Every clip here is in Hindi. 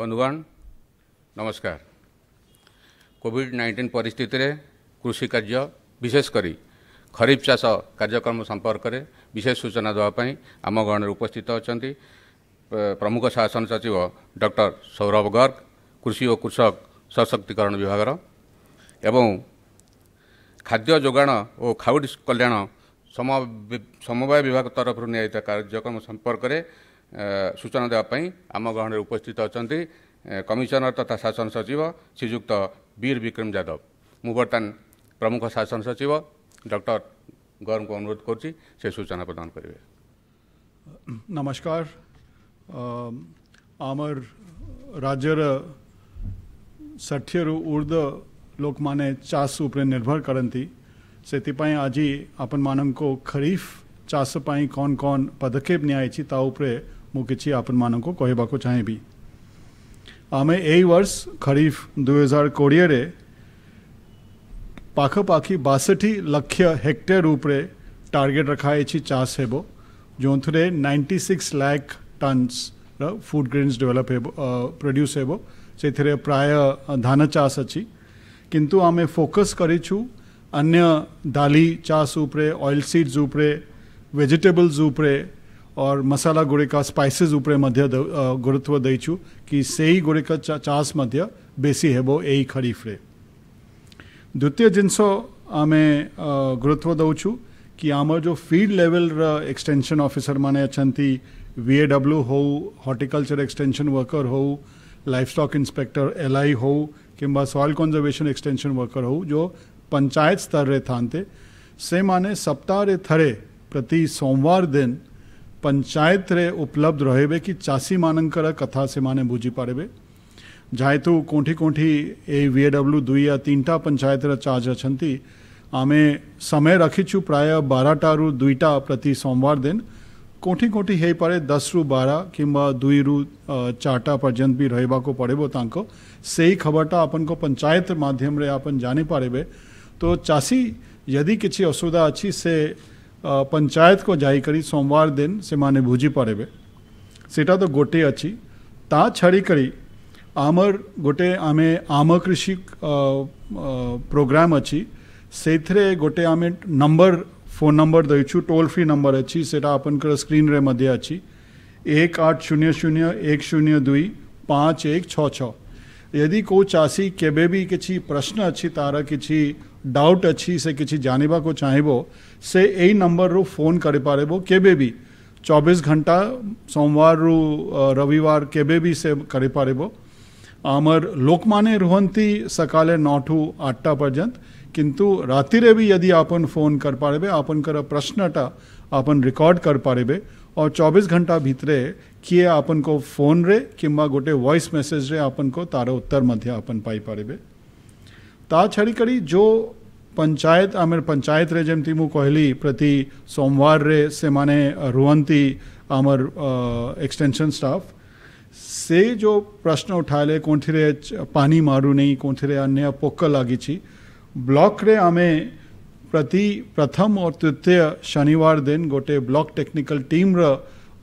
ବନ୍ଧୁଗଣ ନମସ୍କାର କୋଭିଡ଼ ନାଇଣ୍ଟିନ୍ ପରିସ୍ଥିତିରେ କୃଷି କାର୍ଯ୍ୟ ବିଶେଷ କରି ଖରିଫ ଚାଷ କାର୍ଯ୍ୟକ୍ରମ ସମ୍ପର୍କରେ ବିଶେଷ ସୂଚନା ଦେବା ପାଇଁ ଆମ ଗଣରେ ଉପସ୍ଥିତ ଅଛନ୍ତି ପ୍ରମୁଖ ଶାସନ ସଚିବ ଡକ୍ଟର ସୌରଭ ଗର୍ଗ କୃଷି ଓ କୃଷକ ସଶକ୍ତିକରଣ ବିଭାଗର ଏବଂ ଖାଦ୍ୟ ଯୋଗାଣ ଓ ଖାଉଟି କଲ୍ୟାଣ ସମବାୟ ବିଭାଗ ତରଫରୁ ନିଆଯାଇଥିବା କାର୍ଯ୍ୟକ୍ରମ ସମ୍ପର୍କରେ सूचना देवाई आम गहन उपस्थित अच्छा कमिशनर तथा तो शासन सचिव श्रीजुक्त बीर विक्रम यादव मु प्रमुख शासन सचिव डक्टर गौर को अनुरोध कर सूचना प्रदान करेंगे नमस्कार आमर राज्य षठी रु ऊर्ध लोक मैंने चाष उपर निर्भर करती से आज आपन मान को खरीफ चाष कौन कौन पदक्षेप निया मुझे आपन मान को चाहे चाहिए आमे यही वर्ष खरीफ दुहजार कोड़े पाखापाखि बासठी लक्ष हेक्टेयर उपरे टार्गेट रखाई चाष हेब जो ninety six lakh tons food grains develop हेब प्रड्यूस हो प्राय धान चाष अच्छी किंतु आम फोकस करूँ अन्य डाली चाष उपरे ऑयल सीड्स उपरे वेजिटेबल्स उपरे और मसाला गुड़िका स्पाइसेस ऊपर मध्य गुरुत्व दईचु कि से गुड़िका चास मध्य बेसी हेबो यही खरीफ रे द्वितीय जिनस आम गुरुत्व दौचु कि आम जो फील्ड लेवल र एक्सटेंशन ऑफिसर माने अच्छा वीएडब्ल्यू हो हॉर्टिकल्चर एक्सटेंशन वर्कर हो livestock inspector L I हो कि सॉइल कंजर्वेशन एक्सटेंशन वर्कर हो जो पंचायत स्तर रे थान्ते से माने सप्ताह रे थरे प्रति सोमवार दिन पंचायत रे उपलब्ध रहेबे कि चाषी मानकर कथा से माने बुझी पारे जेहेतु तो कोंठी कोंठी ए वीएडब्ल्यू दुई या तीन टा पंचायत चार्ज अच्छा आमे समय रखीचु प्राय बारटा रु दुईटा प्रति सोमवार दिन कोंठी कोंठी हो पारे दस रु बारह कि दुई रु टा पर्यंत भी रही पड़ो ताको से ही खबरटा अपन को पंचायत माध्यम रे अपन जानी पारेबे तो चाषी यदि किसी असुविधा अच्छी से પંચાયતકો જારી કરી સોમવાર દિન સેમાને ભુજી પડેવે સેટા તો ગોટે અછી તા છડી કરી આમર ગોટે આમે આમ કૃષિ પ્રોગ્રામ અછી ସେଇଥିରେ ଗୋଟେ ଆମେ ନମ୍ବର ଫୋନ୍ ନମ୍ବର ଦେଇଛୁ ଟୋଲ୍ ଫ୍ରି ନମ୍ବର ଅଛି ସେଇଟା ଆପଣଙ୍କର ସ୍କ୍ରିନ୍ରେ ମଧ୍ୟ ଅଛି ଏକ ଆଠ ଶୂନ୍ୟ ଶୂନ୍ୟ ଏକ ଶୂନ୍ୟ ଦୁଇ ପାଞ୍ଚ ଏକ ଛଅ ଛଅ ଯଦି କେଉଁ ଚାଷୀ କେବେ ବି କିଛି ପ୍ରଶ୍ନ ଅଛି ତା'ର କିଛି ଡାଉଟ୍ ଅଛି ସେ କିଛି ଜାଣିବାକୁ ଚାହିଁବ ସେ ଏଇ ନମ୍ବରରୁ ଫୋନ୍ କରିପାରିବ କେବେ ବି ଚବିଶ ଘଣ୍ଟା ସୋମବାରରୁ ରବିବାର କେବେ ବି ସେ କରିପାରିବ ଆମର ଲୋକମାନେ ରୁହନ୍ତି ସକାଳେ ନଅଠୁ ଆଠଟା ପର୍ଯ୍ୟନ୍ତ କିନ୍ତୁ ରାତିରେ ବି ଯଦି ଆପଣ ଫୋନ୍ କରିପାରିବେ ଆପଣଙ୍କର ପ୍ରଶ୍ନଟା ଆପଣ ରେକର୍ଡ କରିପାରିବେ ଆଉ ଚବିଶ ଘଣ୍ଟା ଭିତରେ କିଏ ଆପଣଙ୍କ ଫୋନ୍ରେ କିମ୍ବା ଗୋଟେ ଭଏସ୍ ମେସେଜ୍ରେ ଆପଣଙ୍କ ତାର ଉତ୍ତର ମଧ୍ୟ ଆପଣ ପାଇପାରିବେ તાછડી કડી જો પંચાયત पंचायत પંચાયત રે मु कहली प्रति પ્રતિ સોમવાર રે સેમાને રૂવંતી આમર એક્સટેન્શન સ્ટાફ से जो प्रश्न उठाले कोठीरे पानी मारू नहीं कोठीरे अन्य पोक लगी ब्लॉक रे आमे प्रति प्रथम और तृतीय शनिवार दिन गोटे ब्लॉक टेक्निकल टीम र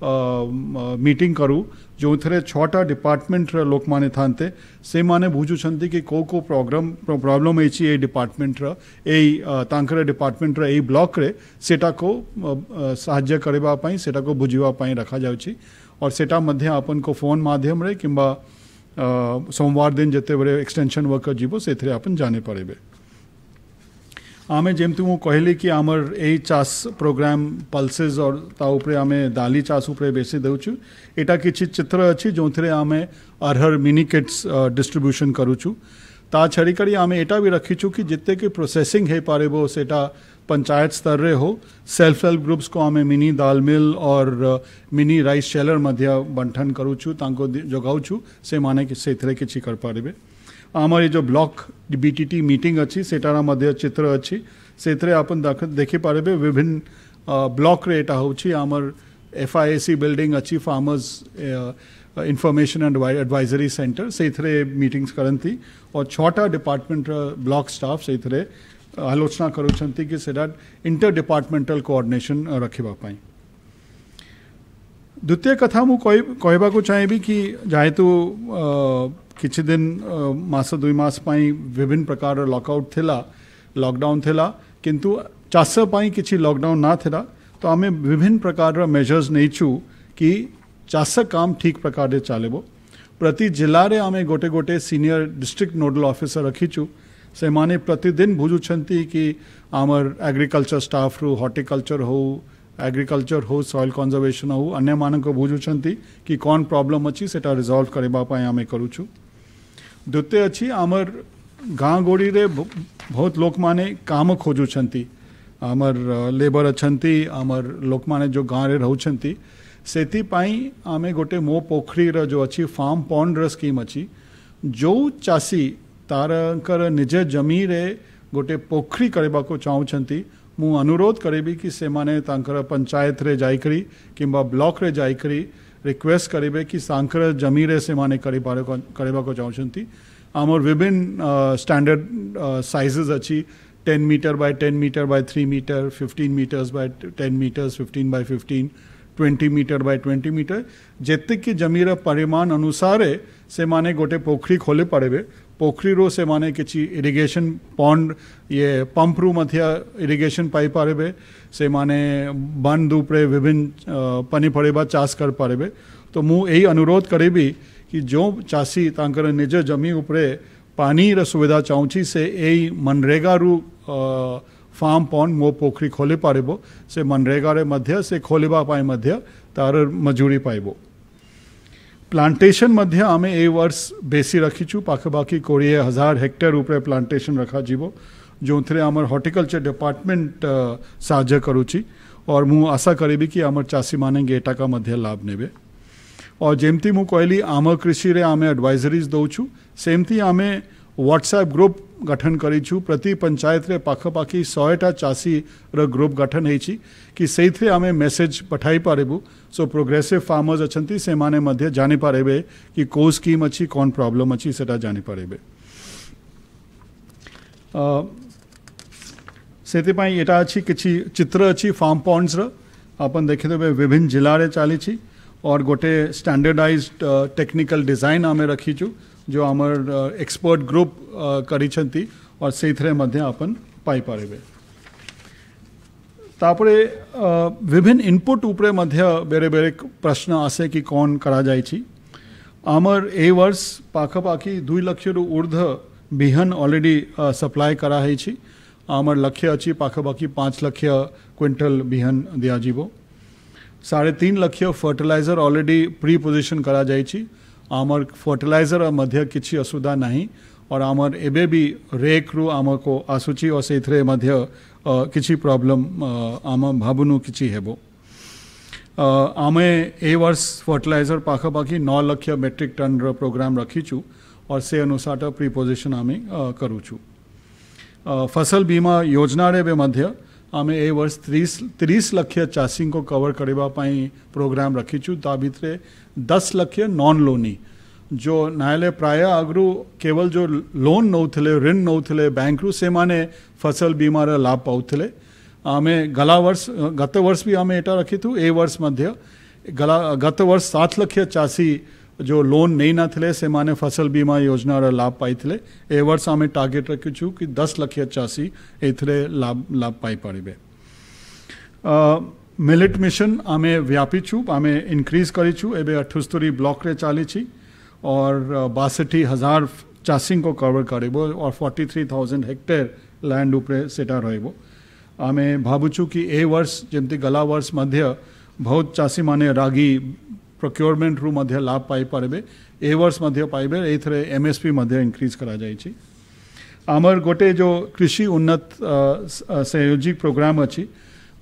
मीटिंग करूँ जो थे छोटा डिपार्टमेंट मैंने थाते से मैंने बुझुंट कि कौ कौ प्रोग्राम प्रॉब्लम ये डिपार्टमेंट रही डिपार्टमेंट रही ब्लक से सेटा को करने को बुझापी रखा और सेटा मध्य आपन को फोन माध्यम रे कि सोमवार दिन जिते बड़े एक्सटेंशन वर्कर जीव से आप जाने पड़े ಆಮೆ જેમતું હું કહેલી કે આમર એ ચાસ પ્રોગ્રામ પલ્સીસ ઓર તા ઉપરે આમે દાલી ચાસ ઉપરે બેસી દઉં છું એટા કિછી ચિત્ર અછી જોથરે આમે અરહર મિની કિટ્સ ડિસ્ટ્રીબ્યુશન કરું છું તા છરી કરી આમે એટા બી રખી છું કે જીતે કે પ્રોસેસિંગ હે પારેબો સેટા पंचायत स्तर रे हो सेल्फ हेल्प ग्रुप्स को हमें मिनी दाल मिल और मिनी राइस शेलर मध्य बंटन करूँ छूँ जगाऊ छूँ से माने कि से थरे किसी कर पारे आम ये जो ब्लक बीटीटी मीटिंग अच्छी सेटार चित्र अच्छी से देखिपर विभिन्न ब्लक यहाँ हूँ आमर F I S C building अच्छी farmers information and advisory centre से मीटिंग्स करती और छटा डिपार्टमेंट ब्लक स्टाफ से आलोचना कर इंटर डिपार्टमेंटल कोअर्डनेसन रखापी द्वितीय कथा मु कह चाहे कि जेहेतु किसी दिन मस दुई मस विभिन्न प्रकार लकआउट थिला लॉकडाउन थिला किंतु चाष कि लकडाउन ना थिला तो आम विभिन्न प्रकार मेजर्स नहींचु कि चाष काम ठीक प्रकार से चलब प्रति जिले में आम गोटे गोटे सीनियर डिस्ट्रिक्ट नोडल ऑफिसर रखीचु से माने प्रतिदिन बुझुंट कि आमर एग्रीकल्चर स्टाफ रू हर्टिकलचर हो एग्रीकल्चर हो सॉइल कंजर्वेशन हो अन्य मानक बुझुंट कि कौन प्रॉब्लम अच्छी से रिजल्व करने करुचु ଦ୍ୱିତୀୟ ଅଛି ଆମର ଗାଁ ଗହଳିରେ ବହୁତ ଲୋକମାନେ କାମ ଖୋଜୁଛନ୍ତି ଆମର ଲେବର୍ ଅଛନ୍ତି ଆମର ଲୋକମାନେ ଯେଉଁ ଗାଁରେ ରହୁଛନ୍ତି ସେଥିପାଇଁ ଆମେ ଗୋଟେ ମୋ ପୋଖରୀର ଯେଉଁ ଅଛି ଫାର୍ମ ପଣ୍ଡର ସ୍କିମ୍ ଅଛି ଯେଉଁ ଚାଷୀ ତାରଙ୍କର ନିଜ ଜମିରେ ଗୋଟେ ପୋଖରୀ କରିବାକୁ ଚାହୁଁଛନ୍ତି ମୁଁ ଅନୁରୋଧ କରିବି କି ସେମାନେ ତାଙ୍କର ପଞ୍ଚାୟତରେ ଯାଇକରି କିମ୍ବା ବ୍ଲକରେ ଯାଇକରି रिक्वेस्ट करेंगे कि सांकर जमीन से माने करवाक चाहते आमर विभिन्न स्टैंडर्ड साइजेस अच्छी ten metre by ten metre by three metre fifteen metres by ten metres fifteen by fifteen twenty metre by twenty metre जितकी जमीर परिमाण अनुसार से मैंने गोटे पोखरी खोली पारे पोखरी से माने कि इरिगेशन पॉन्ड ये पंप पंपरू मथिया इरिगेशन पाइप से माने बन दूपरे विभिन्न पनी पड़े बा चाष कर पारे तो मु यही अनुरोध करेबी कि जो चासी तांकर निज जमी उपरे पानी र सुविधा चाहूँगी से यही मनरेगा रू फार्म पॉन्ड मो पोखरी खोले पारेबो से मनरेगा रे मध्य से खोलेबा पाए मध्य तार मजूरी पाइबो પ્લાન્ટેશન મધ્ય અમે એ વર્ષ બેસી રાખી છું પાખાપાખી કોળીએ હજાર હેક્ટર ઉપર પ્લાન્ટેશન રખા જીવો ଯେଉଁଥିରେ ଆମର ହର୍ଟିକଲଚର ଡିପାର୍ଟମେଣ୍ଟ ସାହାଯ୍ୟ କରୁଛି और मु आशा करी कि आम चाषी मैंने एटाका मध्य लाभ ने और जमती मुझे कहली आम कृषि आम एडवाइजरीज दौचु सेमती आमें ह्वाट्सअप ग्रुप गठन करी प्रति पंचायत रे पाखपाखी शहेटा चाषी र ग्रुप गठन हो कि से मेसेज पठाई पारिबू सो प्रोग्रेसिव फार्मर्स अच्छा से माने मध्य जानी कि को स्कीम अच्छी कौन प्रॉब्लम अच्छी से जानी पारे से यहाँ किसी चित्र अच्छी फार्म पॉन्ड्स रन देखिदेवे विभिन्न जिले चली और गोटे स्टैंडर्डाइज्ड टेक्निकल डिजाइन आम रखीचु जो आम एक्सपर्ट ग्रुप कर तापरे विभिन्न इनपुट उपरे मध्य बेरे बेरे प्रश्न आसे कि कौन करा जाए आमर ए वर्ष पाखापाखी दुई लक्ष रु ऊर्ध बिहन ऑलरेडी सप्लाय करा है आमर लक्ष्य अच्छी पाखापाखी पाँच लक्ष क्विंटल बिहन दिया जीवो साढ़े तीन लक्ष फर्टिलाइजर ऑलरेडी प्री पोजिशन करा जाए आमर ફર્ટિલાઇઝર મધ્ય કિછી અસુવિધા નહીં और आम एबे भी रेखरु आम को आसुची और से मध्य किसी प्रॉब्लम आम भावनु किसी हेबो आम ए वर्ष फर्टिलाइजर पाखापाखि नौ लक्ष मेट्रिक टन प्रोग्राम रखीचु और से अनुसार प्रिपोजिशन आम करूचु फसल बीमा योजना रे मध्य आम ए वर्ष तीस तीस लक्ष चाषी को कवर करने प्रोग्राम रखीचु ता भितर दस लक्ष नॉन लोनी जो न्यायालय प्राय आगु केवल जो लोन नौ ऋण नौले बैंक रु से माने फसल बीमार लाभ पाते आम गला वर्ष गत वर्ष भी आम एटा रखी थू ए वर्ष मध्य गला गत वर्ष सात लक्ष चाषी जो लोन नहीं ना थिले से माने फसल बीमा योजना रा लाभ पाई थिले ए वर्ष आमे टारगेट रखी छु कि दस लाख चासी एथरे लाभ लाभ पाई पड़ीबे मिलिट मिशन आम व्यापी छु आम इंक्रीज करी छु एबे 78 ब्लॉक रे चाली छी और हजार चासिंग को कवर करबो और 43000 हेक्टेर लैंड उपरे सेटा रहबो आमे भाबुछु कि ए वर्ष जेंति गला वर्ष मध्य बहुत चासी माने रागी प्रक्योरमेंट रू लाभ पारे ए वर्ष पाइबे एमएसपी इनक्रिज कर आमर गोटे जो कृषि उन्नत संयोजित प्रोग्राम अच्छी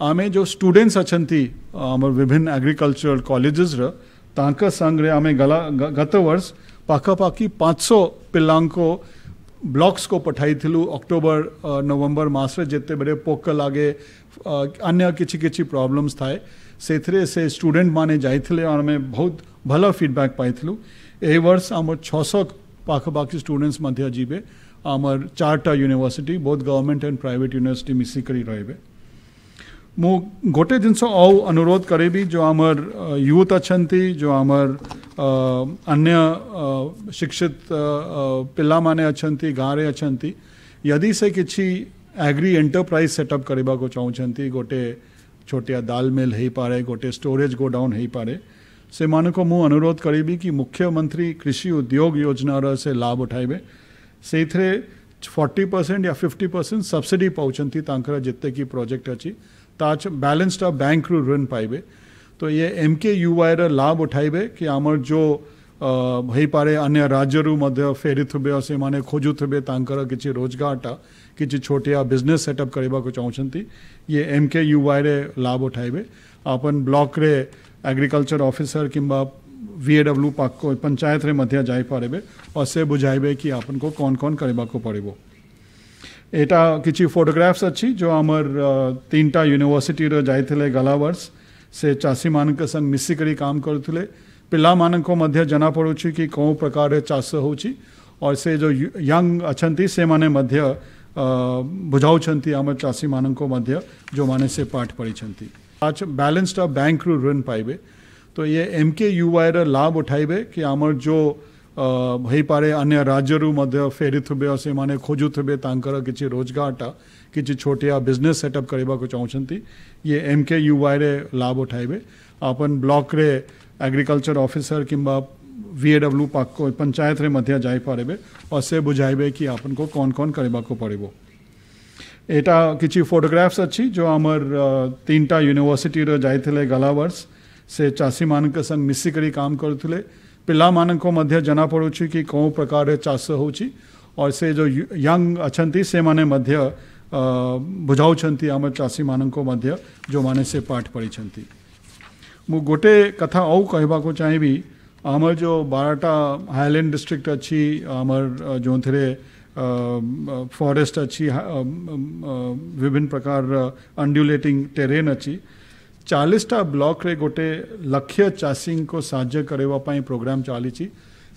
आमे जो स्टूडेंट्स अच्छा आमर विभिन्न एग्रीकल्चरल कॉलेजेस संग रे आमे गला गत वर्ष पाखापाखि 500 सौ पिलांको ब्लॉक्स को पठाई थिलु अक्टूबर नवंबर मास रे जत्ते बड़े पोक लागे अन्य किसी किछि प्रॉब्लम्स थाए से स्टूडेंट माने आम बहुत भल फिडबैक पाइल यही वर्ष आम छःश पाखपाखि स्टूडेंट्स जीवे आमर चार्टा यूनिवर्सिटी बहुत गवर्नमेंट एंड प्राइट यूनिवर्सिटी मिसिकर रे मु गोटे जिनस आउ अनुरोध करेबी जो आमर यूथ अच्छा जो आम अन्य शिक्षित पिला माने अच्छा गाँव अच्छा यदि से किसी एग्री एंटरप्राइज सेटअप करने को चाहते गोटे छोटिया दाल मिल हो पारे गोटे स्टोरेज गोडाउन हो पारे से मानक मु अनुरोध करी कि मुख्यमंत्री कृषि उद्योग योजना रह से लाभ उठाइबे से फर्टी परसेंट या फिफ्टी परसेंट सब्सीडी पाँचर जिते कि प्रोजेक्ट अच्छी ता बैलेन्सड बैंक रु ऋण पाइबे तो ये एम के यू वाई रा लाभ उठाइबे कि आमर जो ହେଇପାରେ ଅନ୍ୟ ରାଜ୍ୟରୁ ମଧ୍ୟ ଫେରିଥିବେ ଆଉ ସେମାନେ ଖୋଜୁଥିବେ ତାଙ୍କର କିଛି ରୋଜଗାରଟା କିଛି ଛୋଟିଆ ବିଜନେସ୍ ସେଟଅପ୍ କରିବାକୁ ଚାହୁଁଛନ୍ତି ଇଏ ଏମ୍ କେ ୟୁ ୱାଇରେ ଲାଭ ଉଠାଇବେ ଆପଣ ବ୍ଲକରେ ଏଗ୍ରିକଲଚର ଅଫିସର କିମ୍ବା ଭିଏଡବ୍ଲ୍ୟୁ ପଞ୍ଚାୟତରେ ମଧ୍ୟ ଯାଇପାରିବେ ଓ ସେ ବୁଝାଇବେ କି ଆପଣଙ୍କୁ କ'ଣ କ'ଣ କରିବାକୁ ପଡ଼ିବ ଏଇଟା କିଛି ଫଟୋଗ୍ରାଫ୍ସ ଅଛି ଯେଉଁ ଆମର ତିନିଟା ୟୁନିଭର୍ସିଟିର ଯାଇଥିଲେ ଗଲା ବର୍ଷ ସେ ଚାଷୀମାନଙ୍କ ସାଙ୍ଗେ ମିଶିକରି କାମ କରୁଥିଲେ ପିଲାମାନଙ୍କ ମଧ୍ୟ ଜଣାପଡ଼ୁଛି କି କେଉଁ ପ୍ରକାରରେ ଚାଷ ହେଉଛି ଓ ସେ ଯେଉଁ ୟଙ୍ଗ ଅଛନ୍ତି ସେମାନେ ମଧ୍ୟ ବୁଝାଉଛନ୍ତି ଆମ ଚାଷୀମାନଙ୍କୁ ମଧ୍ୟ ଯେଉଁମାନେ ସେ ପାଠ ପଢ଼ିଛନ୍ତି ବ୍ୟାଲେନ୍ସଟା ବ୍ୟାଙ୍କରୁ ଋଣ ପାଇବେ ତ ଇଏ ଏମ୍ କେ ୟୁ ୱାଇର ଲାଭ ଉଠାଇବେ କି ଆମର ଯେଉଁ ହୋଇପାରେ ଅନ୍ୟ ରାଜ୍ୟରୁ ମଧ୍ୟ ଫେରିଥିବେ ଆଉ ସେମାନେ ଖୋଜୁଥିବେ ତାଙ୍କର କିଛି ରୋଜଗାରଟା କିଛି ଛୋଟିଆ ବିଜନେସ୍ ସେଟଅପ୍ କରିବାକୁ ଚାହୁଁଛନ୍ତି ଇଏ ଏମ୍ କେ ୟୁ ୱାଇରେ ଲାଭ ଉଠାଇବେ ଆପଣ ବ୍ଲକରେ एग्रीकल्चर ऑफिसर किंबा पाक को पंचायत रे मध्य जाई पारे और से बुझाइबे कि आपन को कौन कौन करबाको पड़िबो एटा किछि फोटोग्राफ्स अछि जो हमर तीनटा यूनिवर्सिटी रे जाइथिले गला वर्ष से चाषी मानक संग मिसी करी काम करुथिले पिला को मध्य जना पड़ुछि कि कौन प्रकार रे चाष होछि और से जो यंग अछंती से माने मध्य बुझाउछंती हमर मान को मध्य जो माने से पाठ पढ़ी छंती मु गोटे कथा आउ कहवाक चाहिए आमर जो बारटा हाईलैंड डिस्ट्रिक्ट अच्छी आम जो थे फॉरेस्ट अच्छी विभिन्न प्रकार अंडुलेटिंग टेरेन अच्छी चालीसटा ब्लक गोटे लक्ष्य चाषी को साज्य करने प्रोग्राम चली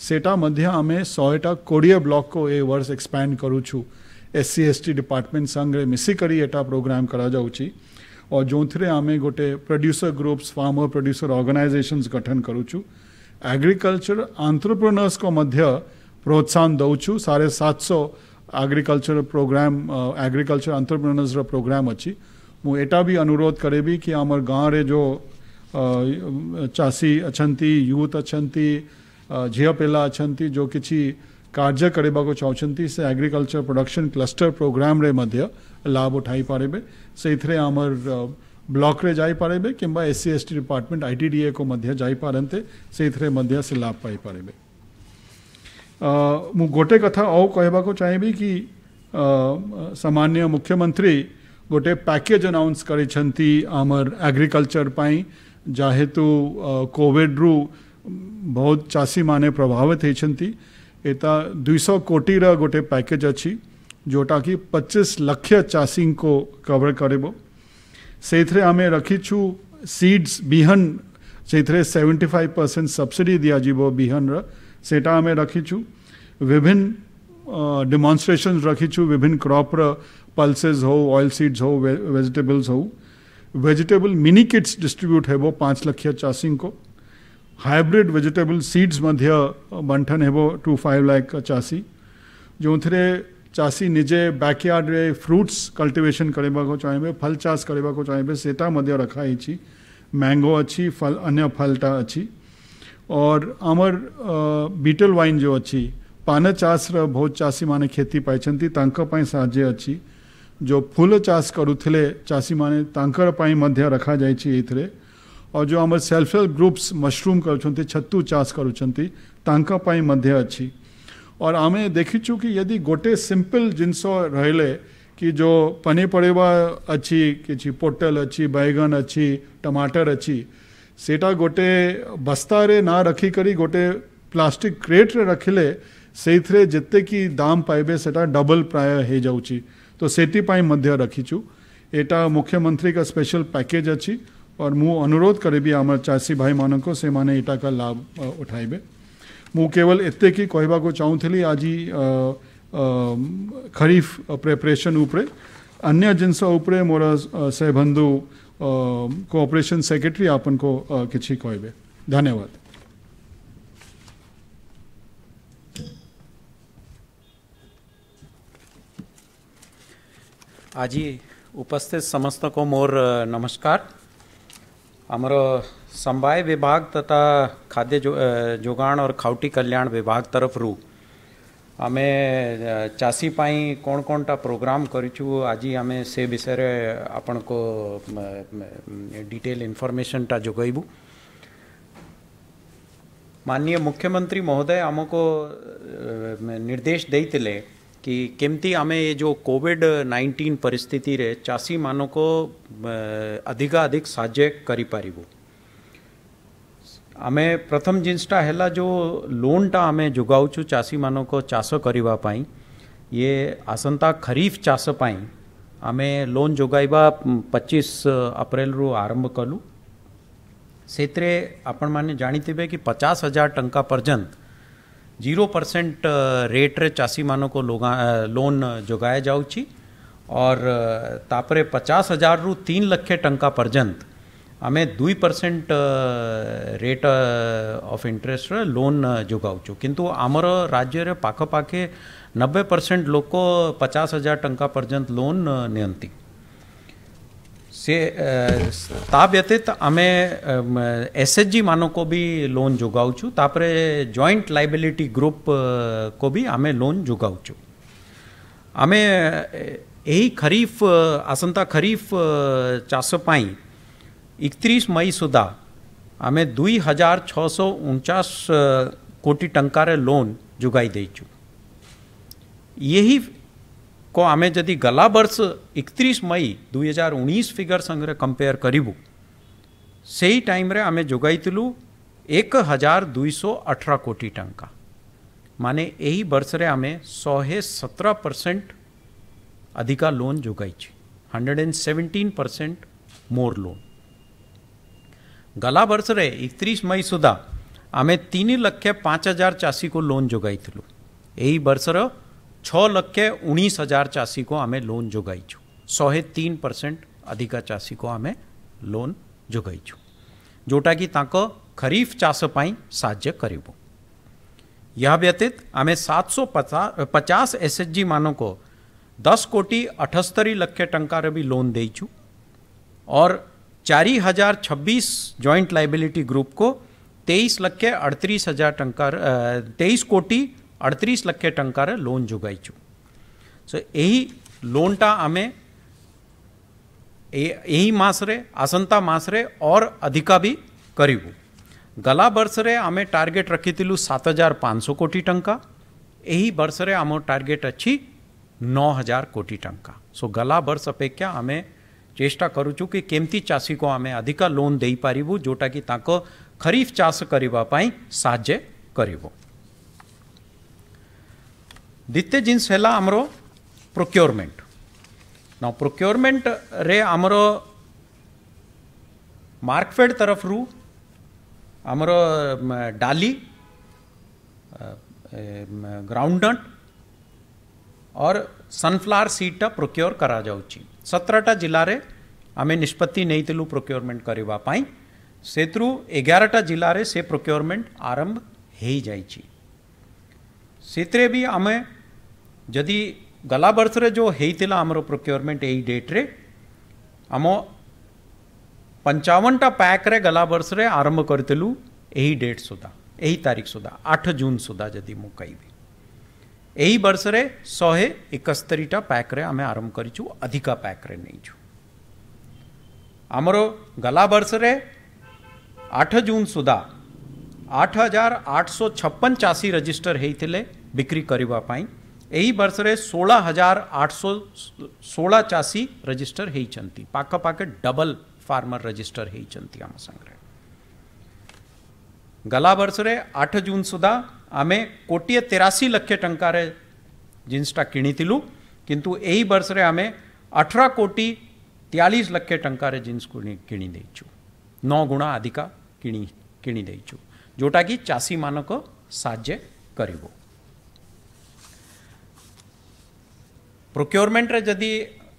सेटा मध्य आम शहेटा कोड़े ब्लक को ए वर्ष एक्सपैंड करूँ S C S T department संगे मिसिक प्रोग्राम करा जाऊँगी ઓ જોંતરે અમે ગોટે producer groups farmer producer ゼーション સ ગઠન કરું છું એગ્રીકલ્ચર એન્ટરપ્રનેર્સ કોમધ્ય પ્રોત્સાહન દઉ છું 750 એગ્રીકલ્ચરલ પ્રોગ્રામ એગ્રીકલ્ચર એન્ટરપ્રનેર્સ નો પ્રોગ્રામ છે હું એટા ભી અનુરોધ કરે ભી કે આમર ગામ રે જો ચાસી અછંતી યુથ અછંતી જે પહેલા અછંતી જો કીચી कार्य करवाक चाहते से एग्रिकल्चर प्रोडक्शन क्लस्टर प्रोग्राम रे मध्य लाभ उठाई पारे से आमर ब्लॉक रे कि S C S T department I T DA को मध्य जाई पारंते से लाभ पाई पारे मु गोटे कथा और कहवाक चाहेबी कि सामान्य मुख्यमंत्री गोटे पैकेज अनाउंस कर एग्रिकल्चर पर जाहेतु कोविड रु बहुत चासी माने प्रभावित होती ଏତା ଦୁଇଶହ କୋଟିର ଗୋଟେ ପ୍ୟାକେଜ୍ ଅଛି ଯେଉଁଟାକି ପଚିଶ ଲକ୍ଷ ଚାଷୀଙ୍କୁ କଭର୍ କରିବ ସେଇଥିରେ ଆମେ ରଖିଛୁ ସିଡ୍ସ ବିହନ ସେଇଥିରେ ସେଭେଣ୍ଟି ଫାଇଭ୍ ପରସେଣ୍ଟ ସବସିଡ଼ି ଦିଆଯିବ ବିହନର ସେଇଟା ଆମେ ରଖିଛୁ ବିଭିନ୍ନ ଡେମନଷ୍ଟ୍ରେସନ୍ସ ରଖିଛୁ ବିଭିନ୍ନ କ୍ରପ୍ର पल्सेस हो ऑयल सीड्स हो वेजिटेबल्स हो वेजिटेबल मिनी किट्स डिस्ट्रीब्यूट है वो पाँच लक्ष चाषी को हाइब्रिड वेजिटेबल सीड्स मध्य बंटन हेब टू फाइव लाख चाषी जो थे चाषी निजे बैकयार्ड रे फ्रुट्स कल्टिवेशन कर चाहिए फल चाष करने चाहिए से रखाई मैंगो अच्छी फल अन्य फलटा अच्छी और आमर बीटल वाइन जो अच्छी पान चाष बहुत चाषी मैंने खेती पाई साज्य अच्छी जो फूल चाष करुले चाषी मैंने रखा जाए और जो आम सेल्फ हेल्प ग्रुप्स मशरूम कर छतु चाष कर और आम देखीचु कि यदि गोटे सिंपल जिनस रहिले कि जो पनीपरिया अच्छी कि पोटल अच्छी बैगन अच्छी टमाटर अच्छी सेटा गोटे बस्तारे ना करी गोटे प्लास्टिक रे रखिले कि दाम पाइबे ପାଇବେ डबल प्राय हो ହେଇଯାଉଛି तो से रखीचु यहाँ मुख्यमंत्री का स्पेशल पैकेज अच्छी और मु अनुरोध करेबी आम चाषी भाई मान को से माने का लाभ उठाइबे मु केवल एत कि कह चाहूली आज खरीफ प्रिपरेशन उपरे अन्य जिनस उपरे मोर सहबंधु कोऑपरेशन सेक्रेटरी आपन को किछि कहबे धन्यवाद आजी उपस्थित समस्त को मोर नमस्कार आमर समवाय विभाग तथा खाद्य जो जोगाण और खाउटी कल्याण विभाग तरफ रू आम चाषीपाई कौन कौन टा प्रोग्राम करें से विषय आपण को डिटेल इनफर्मेसन टा जगैबू माननीय मुख्यमंत्री महोदय आम को निर्देश देते कि किमती हमें जो कोविड नाइंटीन परिस्थिति रे चासी मानो को अधिकाधिक साज्य करी पारिबु आमे प्रथम जिनटा है जो लोनटा आम जोगाऊु चाषी मानक चाष करने ये आसंता खरीफ चाष आम लोन जोगाइबा 25 अप्रैल रु आरंभ कलु से आपण मैंने जाणी थे कि पचास हजार टंका पर्यंत जीरो परसेंट रेट रे चासी मानो को लोन जोगाए जाऊँगी और तापरे पचास हज़ार रु तीन लक्ष टंका पर्यंत आम दुई परसेंट रेट ऑफ इंटरेस्ट रे लोन जोगाऊँ किंतु आमर राज्य रे पाखपाखे नब्बे परसेंट लोग पचास हजार टंका पर्यंत लोन नियंती से ता व्यतीत आम एस एच जी मान को भी लोन जोगाऊ जॉइंट लाइबिलिटी ग्रुप को भी आम लोन जोगाऊ आम यही खरीफ आसंता खरीफ चाष एक इकतीस मई सुधा आम दुई हजार छः सौ उनचास कोटी टकर लोन जोगाई देचु यही અમે જદી ગલા વર્ષ 31 મે 2019 ફિગર સંગરે કમ્પેર કરી બુ સેહી ટાઈમ રે અમે જોગાઈ તલુ 1218 કોટી ટંકા માને એહી વર્ષ રે અમે 117% અધિકા લોન જોગાઈ ચી 117% મોર લોન ગલા વર્ષ રે 31 મે સુધી અમે 3500000 ચાસી કો લોન જોગાઈ તલુ એહી વર્ષર छ लक्ष उन्नीस हजार चाषी को आम लोन जोगाइु शहे तीन परसेंट अधिक चाषी को आम लोन जोगाइु जोटा कि खरीफ चाषपाई साय कर यह व्यतीत आम सात सौ पचास एस एच जी मान को दस कोटी अठस्तरी लक्ष ट भी लोन देचु और चारि हजार छब्बीस जॉइंट लाइबिलिटी ग्रुप को तेईस लक्ष अड़तीस हजार टंकार तेईस कोटी अड़तीस लक्ष टकर लोन जोगाई सो यही लोनटा आम यही मसरे आसंता मसरे और अधिका भी करूँ गला वर्ष आम टार्गेट रखी थी सात हजार पाँच सौ कोटी टंका यही वर्ष आम टार्गेट अच्छी नौ हजार कोटी टंका सो गला वर्ष अपेक्षा आम चेष्टा करूचु कि केमती चाषी को आम अधिक लोन दे पारू जोटा कि खरीफ चाष करने साज्य करूँ द्वितीय जिनस है प्रोक्योरमेंट न प्रोक्योरमेंट रे आमर मार्कफेड तरफ रू आमर डाली ग्राउंड नट और सनफ्लावर सीडटा प्रोक्योर करा जा सतरटा जिले में आम निष्पत्ति नहीं प्रोक्योरमेंट करने से एगारटा जिले में से प्रोक्योरमेंट आरंभ हो जाए भी आमे जदि गला बर्ष जो होता आम प्रोक्योरमेंट यही डेट्रे आम पंचावनटा पैक रे गला बर्ष आरंभ करूँ यही डेट सुधा यही तारीख सुधा आठ जून सुधा जदि मु कह वर्ष शहे एकस्तरीटा पैक रे आम आरंभ कर पैक रे नहीं छु आमर गला बर्ष आठ जून सुधा आठ हजार आठ सौ छप्पन चाषी रजिस्टर होते बिक्री करने यही वर्ष षोह हजार आठ सौ षोह चाषी रजिस्टर होती पाखपाखे डबल फार्मर रजिस्टर होती आम संग्रह गला वर्ष आठ जून सुधा आम कोटे तेराशी लक्ष ट जीन्सटा किलु किंतु यही वर्ष आम अठर कोटी तेयालीस लक्ष ट जीन्स कि नौ गुणा अधिका किईु जोटा कि चाषी मानक साज्य करू प्रोक्योरमेंट जदि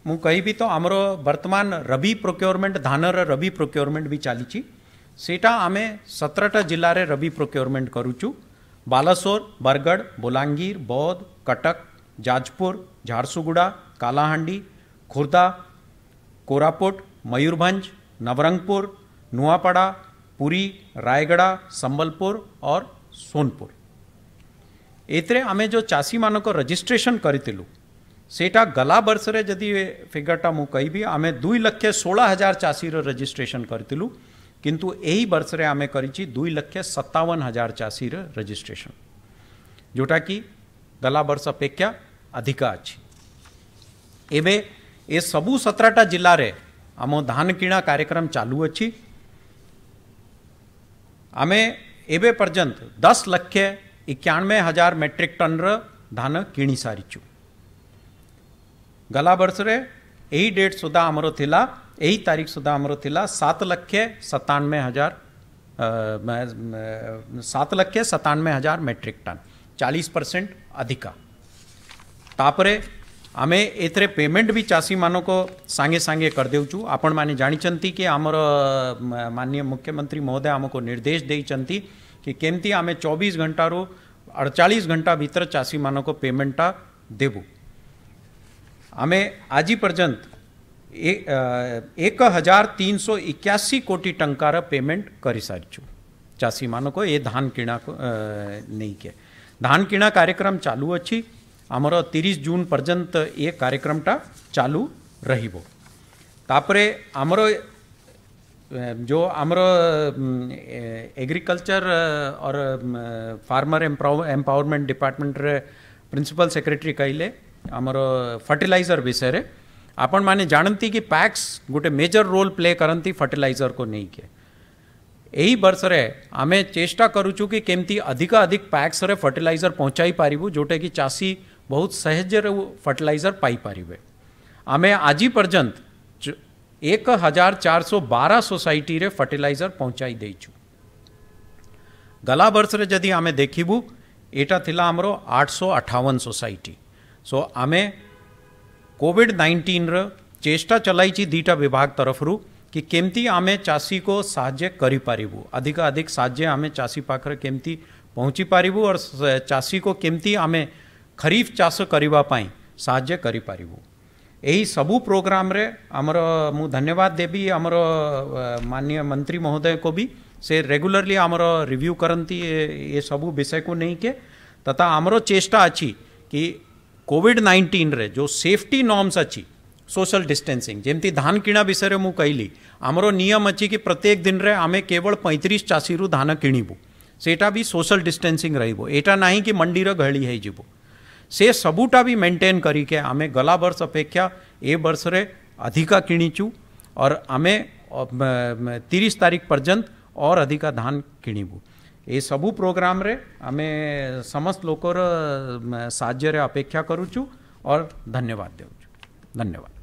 मु कहबी तो आमर वर्तमान रबी प्रोक्योरमेंट धानर रबी प्रोक्योरमेंट भी चली आम सतरटा जिले में रबी प्रोक्योरमेंट करुचु बालासोर बरगढ़ बोलांगीर बौद्ध कटक जाजपुर झारसुगुड़ा कालाहां खुर्दा कोरापुट मयूरभ नवरंगपुर नुआपड़ा पुरी रायगढ़ संबलपुर और सोनपुर एमें जो चाषी मानक रजिस्ट्रेसन करूँ सेटा गला बर्स जदि फिगरटा मुझे कहबी आम दुई लक्ष षोह हजार चाषी रजिस्ट्रेसन करूँ किंतु यही वर्ष आम कर दुई लक्ष सत्तावन हजार चाषी रजिस्ट्रेशन जोटा कि गला बर्ष अपेक्षा अधिक अच्छी एवं ए सबू सतरटा जिले में आम धान किणा कार्यक्रम चालू अच्छी आम एवं पर्यत दस लक्ष एकानबे हजार मेट्रिक टन रान कि सारी छूँ गला वर्ष रे यही डेट सुधा आमर थिला यही तारीख सुधा आमर थिला सात लक्ष सतानवे हजार सात लक्ष सतानवे हजार मेट्रिक टन चालीस परसेंट अधिका तापर आम एथेर पेमेंट भी चाषी मान सांगे सांगे कर करदेचु आपण मैंने जानते कि आमर माननीय मुख्यमंत्री महोदय आम को निर्देश देती कि केमती आम चौबीस घंटार अड़चाश घंटा भीतर चाषी मान पेमेंटा देबू अमे आज पर्यंत एक हज़ार तीन सौ इक्यासी कोटी टंकार पेमेंट कर सारी चाषी मान को ये धान किणा नहीं के धान किणा कार्यक्रम चालू अच्छी आमर तीस जून पर्यंत ये कार्यक्रम कार्यक्रमटा चालू रहिबो तापरे आमर जो आमर एग्रीकल्चर और फार्मर एम्पावरमेंट डिपार्टमेंट रे प्रिंसिपल सेक्रेटरी कहले ଆମର ଫର୍ଟିଲାଇଜର ବିଷୟରେ ଆପଣମାନେ ଜାଣନ୍ତି କି ପ୍ୟାକ୍ସ ଗୋଟେ ମେଜର ରୋଲ୍ ପ୍ଲେ କରନ୍ତି ଫର୍ଟିଲାଇଜରକୁ ନେଇକି ଏହି ବର୍ଷରେ ଆମେ ଚେଷ୍ଟା କରୁଛୁ କି କେମିତି ଅଧିକ ଅଧିକ ପ୍ୟାକ୍ସରେ ଫର୍ଟିଲାଇଜର ପହଞ୍ଚାଇ ପାରିବୁ ଯେଉଁଟାକି ଚାଷୀ ବହୁତ ସହଜରେ ଫର୍ଟିଲାଇଜର ପାଇପାରିବେ ଆମେ ଆଜି ପର୍ଯ୍ୟନ୍ତ ଏକ ହଜାର ଚାରିଶହ ବାର ସୋସାଇଟିରେ ଫର୍ଟିଲାଇଜର ପହଞ୍ଚାଇ ଦେଇଛୁ ଗଲା ବର୍ଷରେ ଯଦି ଆମେ ଦେଖିବୁ ଏଇଟା ଥିଲା ଆମର ଆଠଶହ ଅଠାବନ ସୋସାଇଟି सो आम कोविड नाइंटीन रेष्टा चल दीटा विभाग तरफ रू कि केमती आम चाषी को साय करूँ अधिक अधिक साय आम चाषी पाखे केमती पहुँची पारू और चाषी को केमती आम खरीफ चाष करने साय करू प्रोग्राम रे आमर मु धन्यवाद देवी आमर मान्य मंत्री महोदय को भी से रेगुलरली आमर रिव्यू करती ये सब विषय को नहीं के तथा आमर चेष्टा अच्छी कि કોવિડ નાઇન્ટીનરે જો સેફ્ટી નોર્મ્સ અચી સોશિયલ ડિસ્ટન્સિંગ જેમથી ધાનકીણા વિષયરે હું કહીલી આમરો નિયમ અચી કે પ્રત્યેક દિનરે આમે કેવળ પૈંત્રીસ ચાસીરું ધાન કિણીબુ સેટા બી સોશિયલ ડિસ્ટન્સિંગ રહીબો એટા નહીં કે મંડીર ગહળી હઈ જીબુ સે સબુટા બી મેન્ટેન કરી કે આમે ગલા વર્ષ અપેક્ષા એ વર્ષરે અધિકા કિણીચું ઓર આમે ત્રીસ તારીખ પર્યંત ઓર અધિકા ધાન કિણીબું એ સબુ પ્રોગ્રામરે અમે સમસ્ત લોકોર સાહાଯ୍યરે અપેક્ષા કરું છું ઓર ધન્યવાદ દેવું છું ધન્યવાદ